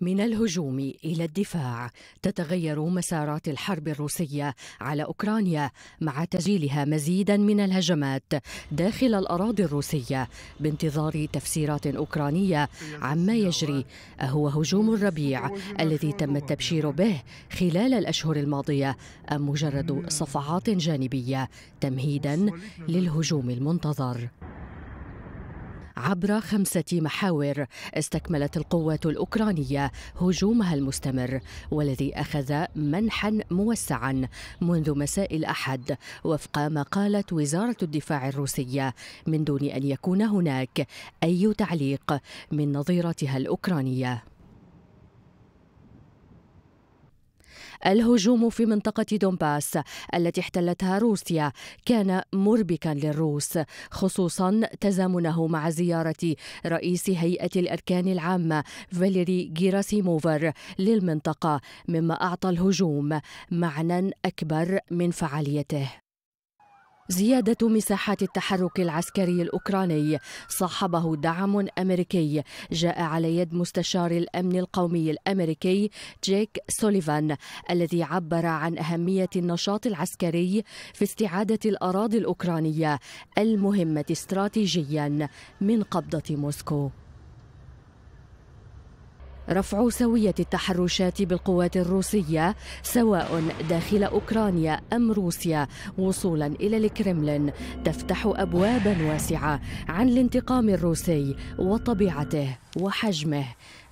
من الهجوم الى الدفاع تتغير مسارات الحرب الروسيه على اوكرانيا مع تسجيلها مزيدا من الهجمات داخل الاراضي الروسيه بانتظار تفسيرات اوكرانيه عما يجري اهو هجوم الربيع الذي تم التبشير به خلال الاشهر الماضيه ام مجرد صفعات جانبيه تمهيدا للهجوم المنتظر عبر خمسة محاور استكملت القوات الأوكرانية هجومها المستمر والذي أخذ منحا موسعا منذ مساء الأحد وفق ما قالت وزارة الدفاع الروسية من دون أن يكون هناك أي تعليق من نظيرتها الأوكرانية الهجوم في منطقة دونباس التي احتلتها روسيا كان مربكا للروس خصوصا تزامنه مع زيارة رئيس هيئة الأركان العامة فاليري جيراسيموفر للمنطقة مما أعطى الهجوم معنى أكبر من فعاليته زيادة مساحات التحرك العسكري الأوكراني صاحبه دعم أمريكي جاء على يد مستشار الأمن القومي الأمريكي جيك سوليفان الذي عبر عن أهمية النشاط العسكري في استعادة الأراضي الأوكرانية المهمة استراتيجيا من قبضة موسكو رفع سوية التحرشات بالقوات الروسية سواء داخل أوكرانيا أم روسيا وصولا إلى الكرملين تفتح أبوابا واسعة عن الانتقام الروسي وطبيعته وحجمه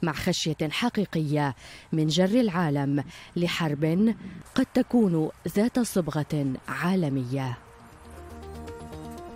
مع خشية حقيقية من جر العالم لحرب قد تكون ذات صبغة عالمية